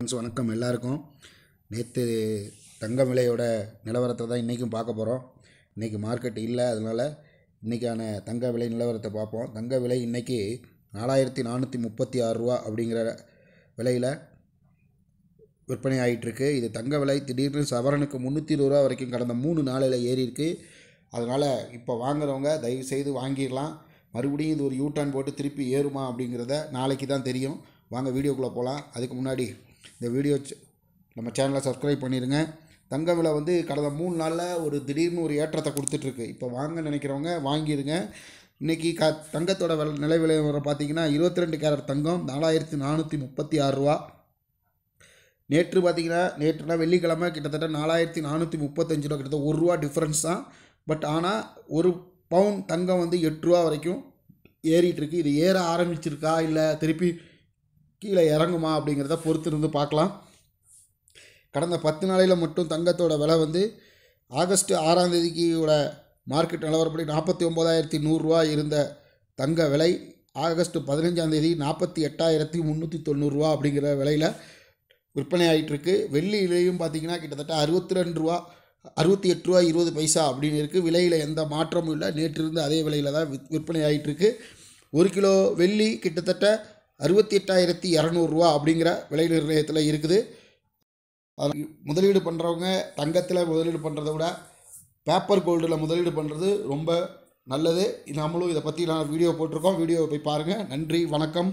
friends வணக்கம் எல்லாருக்கும் நேற்று தங்க விலையோட நிலவரத்தை தான் இன்றைக்கும் பார்க்க போகிறோம் இன்றைக்கி மார்க்கெட் இல்லை அதனால் இன்றைக்கான தங்க விலை நிலவரத்தை பார்ப்போம் தங்க விலை இன்றைக்கி நாலாயிரத்தி நானூற்றி முப்பத்தி ஆறு ரூபா அப்படிங்கிற விலையில் விற்பனை ஆகிட்டுருக்கு இது தங்க விலை திடீர்னு சவரனுக்கு முந்நூற்றி இருபது ரூபா வரைக்கும் கடந்த மூணு நாளில் ஏறியிருக்கு அதனால் இப்போ வாங்குறவங்க தயவுசெய்து வாங்கிடலாம் மறுபடியும் இது ஒரு யூ டர்ன் போட்டு திருப்பி ஏறுமா அப்படிங்கிறத நாளைக்கு தான் தெரியும் வாங்க வீடியோக்குள்ளே போகலாம் அதுக்கு முன்னாடி இந்த வீடியோ நம்ம சேனலை சப்ஸ்கிரைப் பண்ணிடுங்க தங்க விலை வந்து கடந்த மூணு நாளில் ஒரு திடீர்னு ஒரு ஏற்றத்தை கொடுத்துட்ருக்கு இப்போ வாங்க நினைக்கிறவங்க வாங்கிடுங்க இன்றைக்கி க தங்கத்தோட வில நிலை விலை வர பார்த்திங்கன்னா இருபத்தி ரெண்டு கேரட் தங்கம் நாலாயிரத்தி நானூற்றி முப்பத்தி ஆறு ரூபா நேற்று பார்த்திங்கன்னா நேற்றுனா வெள்ளிக்கிழமை கிட்டத்தட்ட நாலாயிரத்தி நானூற்றி முப்பத்தஞ்சு ரூபா கிட்டத்தட்ட ஒரு ரூபா டிஃப்ரென்ஸ் தான் பட் ஆனால் ஒரு பவுன் தங்கம் வந்து எட்டு ரூபா வரைக்கும் ஏறிட்டுருக்கு இது ஏற ஆரம்பிச்சிருக்கா இல்லை திருப்பி கீழே இறங்குமா அப்படிங்கிறத பொறுத்து இருந்து பார்க்கலாம் கடந்த பத்து நாளையில் மட்டும் தங்கத்தோட விலை வந்து ஆகஸ்ட் ஆறாம் தேதிக்கியோட மார்க்கெட் நிலவரப்படி நாற்பத்தி ஒம்பதாயிரத்தி நூறுரூவா இருந்த தங்க விலை ஆகஸ்ட் பதினஞ்சாம் தேதி நாற்பத்தி எட்டாயிரத்தி முந்நூற்றி தொண்ணூறுரூவா அப்படிங்கிற விலையில் விற்பனை ஆகிட்டுருக்கு வெள்ளியிலையும் பார்த்திங்கன்னா கிட்டத்தட்ட அறுபத்தி ரெண்டு ரூபா அறுபத்தி எட்டு ரூபா இருபது பைசா அப்படின்னு இருக்குது விலையில் எந்த மாற்றமும் இல்லை நேற்றிருந்து அதே விலையில் தான் விற்பனை ஆகிட்டுருக்கு ஒரு கிலோ வெள்ளி கிட்டத்தட்ட அறுபத்தி எட்டாயிரத்தி இரநூறுவா அப்படிங்கிற விலை நிர்ணயத்தில் இருக்குது முதலீடு பண்ணுறவங்க தங்கத்தில் முதலீடு பண்ணுறத விட பேப்பர் கோல்டில் முதலீடு பண்ணுறது ரொம்ப நல்லது நாமளும் இதை பற்றி நான் வீடியோ போட்டிருக்கோம் வீடியோவை போய் பாருங்கள் நன்றி வணக்கம்